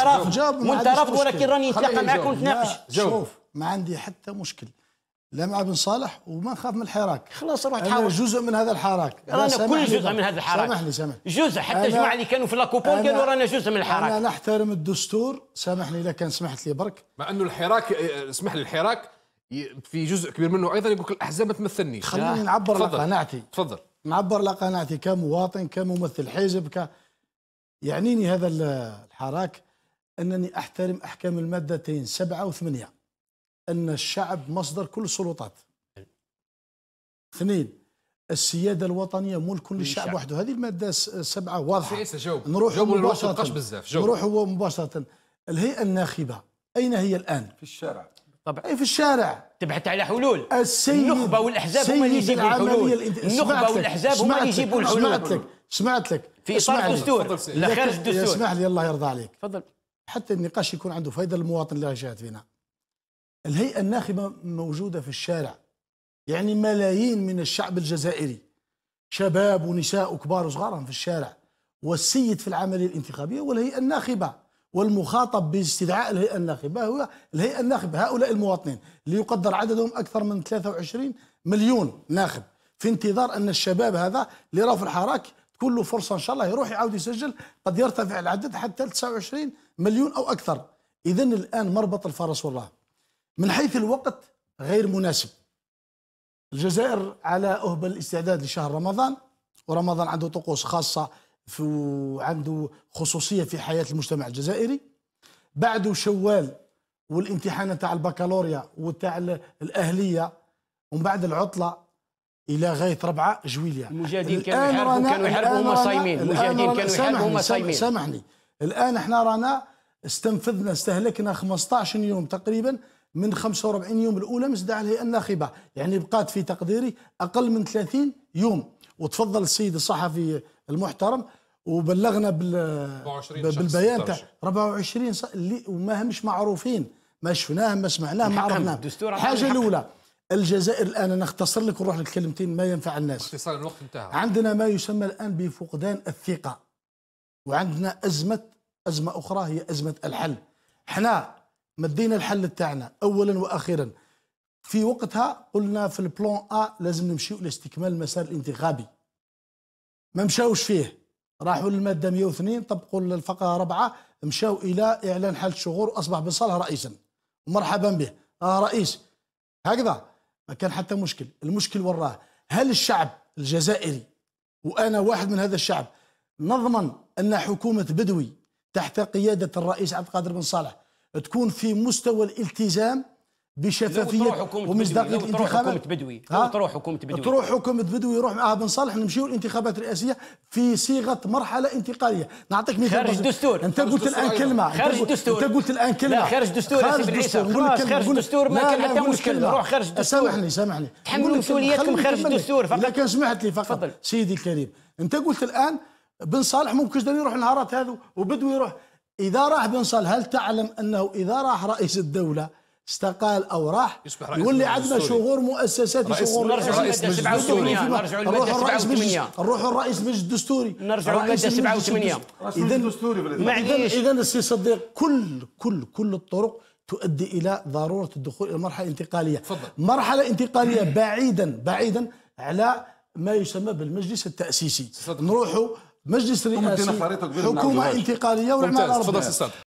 ترافض وانت رافض ولكن راني نتلاقى معك ونتناقش شوف ما عندي حتى مشكل لا مع بن صالح وما نخاف من الحراك خلاص روح تحاول جزء من هذا الحراك رانا كل جزء من هذا الحراك سامحني سامحني جزء حتى الجماعه اللي كانوا في لاكوبون قالوا رانا جزء من الحراك انا نحترم الدستور سامحني اذا كان سمحت لي برك مع انه الحراك إيه، اسمح لي الحراك في جزء كبير منه ايضا يقول لك الاحزاب ما تمثلنيش خليني نعبر لقناعتي تفضل نعبر لقناعتي كمواطن كممثل حزب ك يعنيني هذا الحراك أنني أحترم أحكام المادتين سبعة وثمانية أن الشعب مصدر كل السلطات اثنين السياده الوطنيه ملك للشعب وحده هذه الماده سبعه واضحه نروح مباشره نروح هو مباشره الهيئه الناخبه اين هي الان في الشارع طبعا اي في الشارع تبحث على حلول السيد النخبه والاحزاب هم اللي يجيبوا الحلول النخبه والاحزاب هم اللي يجيبوا الحلول سمعت لك سمعت لك في اطار الدستور لا خارج الدستور اسمح لي الله يرضى عليك تفضل حتى النقاش يكون عنده فائدة للمواطن اللي شاهد فينا الهيئة الناخبة موجودة في الشارع يعني ملايين من الشعب الجزائري شباب ونساء وكبار وصغارهم في الشارع والسيد في العملية الانتخابية والهيئة الناخبة والمخاطب باستدعاء الهيئة الناخبة هو الهيئة الناخبة هؤلاء المواطنين اللي يقدر عددهم أكثر من 23 مليون ناخب في انتظار أن الشباب هذا اللي راه في الحراك تكون له فرصة إن شاء الله يروح يعاود يسجل قد يرتفع العدد حتى 29 مليون أو أكثر إذا الآن مربط الفرس والله من حيث الوقت غير مناسب الجزائر على أهبل الاستعداد لشهر رمضان ورمضان عنده طقوس خاصة في وعنده خصوصية في حياة المجتمع الجزائري بعده شوال والامتحان تاع البكالوريا وتاع الأهلية ومن بعد العطلة الى غايه ربعة جويليه المجاهدين كانوا يحاربوا كانوا يحاربوا هما صايمين المجاهدين كانوا يحاربوا هما صايمين سامحني الان احنا رانا استنفذنا استهلكنا 15 يوم تقريبا من 45 يوم الاولى مسدع الهيئه الناخبه يعني بقات في تقديري اقل من 30 يوم وتفضل السيد الصحفي المحترم وبلغنا بال 24 بالبيان تاع 24 اللي وما همش معروفين ما شفناه ما سمعناه ما عرفناه الحاجه الاولى الجزائر الان انا اختصر لك ونروح لكلمتين ما ينفع الناس اختصار الوقت انتهى عندنا ما يسمى الان بفقدان الثقه وعندنا ازمه أزمة أخرى هي أزمة الحل حنا مدينا الحل تاعنا أولا وأخيرا في وقتها قلنا في البلان أ لازم نمشيو لاستكمال المسار الانتخابي ما مشاوش فيه راحوا للمادة 102 طبقوا الفقرة 4 مشاو إلى إعلان حالة شغور وأصبح بصالح رئيسا ومرحبا به آه رئيس هكذا ما كان حتى مشكل المشكل وراه هل الشعب الجزائري وأنا واحد من هذا الشعب نضمن أن حكومة بدوي تحت قيادة الرئيس عبد القادر بن صالح تكون في مستوى الالتزام بشفافية ومصداقية الانتخابات بدوي تروح حكومة بدوي تروح حكومة بدوي يروح معها بن صالح نمشيو الانتخابات الرئاسية في صيغة مرحلة انتقالية نعطيك مثال خارج الدستور انت قلت الان كلمة خارج الدستور انت قلت الان كلمة لا خارج الدستور خارج الدستور خارج الدستور ما كان حتى مشكل نروح خارج الدستور سامحني سامحني تحملوا مسؤولياتكم خارج الدستور فقط لكن سمحت لي فقط سيدي الكريم انت قلت الان بن صالح ممكن يروح نهارات هذو وبدو يروح اذا راح بن صالح هل تعلم انه اذا راح رئيس الدوله استقال او راح يصبح رئيس يولي عندنا شغور مؤسسات شغور نرجع رئيس مجلس دستوري نروح نروحوا الرئيس مجلس نروحوا الرئيس مجلس دستوري نرجعوا الماده 87 اذا اذا السي صديق كل كل كل الطرق تؤدي الى ضروره الدخول الى مرحله انتقاليه فضل. مرحله انتقاليه بعيدا بعيدا على ما يسمى بالمجلس التاسيسي نروحوا مجلس رئاسي حكومه نعم، انتقاليه ورحنا الارض